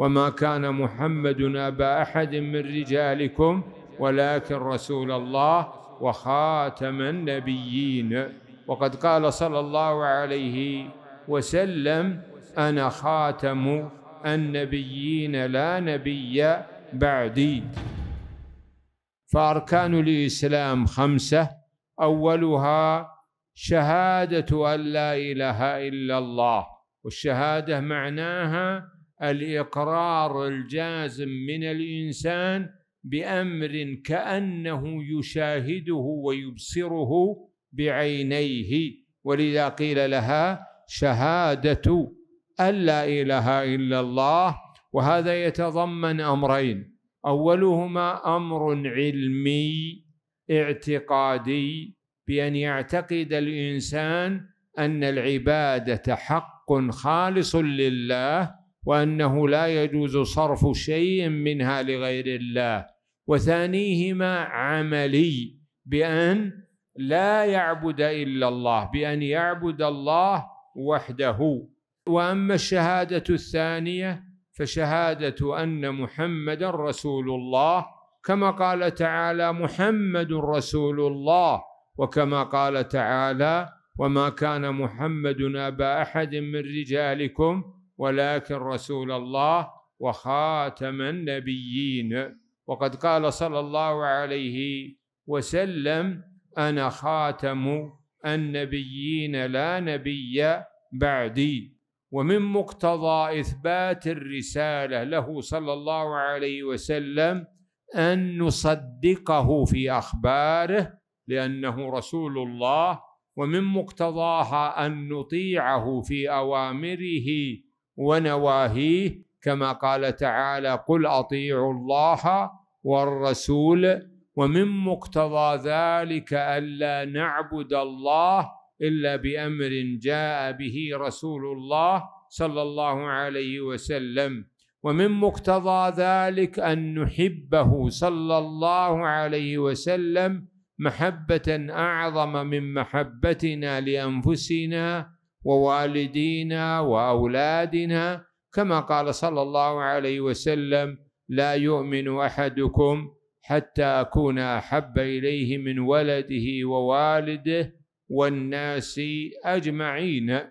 وما كان محمد أبا أحد من رجالكم ولكن رسول الله وخاتم النبيين وقد قال صلى الله عليه وسلم أنا خاتم النبيين لا نبي بعدي فأركان الإسلام خمسة أولها شهادة أن لا إله إلا الله والشهادة معناها الاقرار الجازم من الانسان بامر كانه يشاهده ويبصره بعينيه ولذا قيل لها شهاده ان لا اله الا الله وهذا يتضمن امرين اولهما امر علمي اعتقادي بان يعتقد الانسان ان العباده حق خالص لله وأنه لا يجوز صرف شيء منها لغير الله وثانيهما عملي بأن لا يعبد إلا الله بأن يعبد الله وحده وأما الشهادة الثانية فشهادة أن محمدا رسول الله كما قال تعالى محمد رسول الله وكما قال تعالى وما كان محمد أبا أحد من رجالكم ولكن رسول الله وخاتم النبيين وقد قال صلى الله عليه وسلم انا خاتم النبيين لا نبي بعدي ومن مقتضى اثبات الرساله له صلى الله عليه وسلم ان نصدقه في اخباره لانه رسول الله ومن مقتضاها ان نطيعه في اوامره ونواهيه كما قال تعالى قل اطيعوا الله والرسول ومن مقتضى ذلك الا نعبد الله الا بامر جاء به رسول الله صلى الله عليه وسلم ومن مقتضى ذلك ان نحبه صلى الله عليه وسلم محبه اعظم من محبتنا لانفسنا ووالدينا واولادنا كما قال صلى الله عليه وسلم لا يؤمن احدكم حتى اكون احب اليه من ولده ووالده والناس اجمعين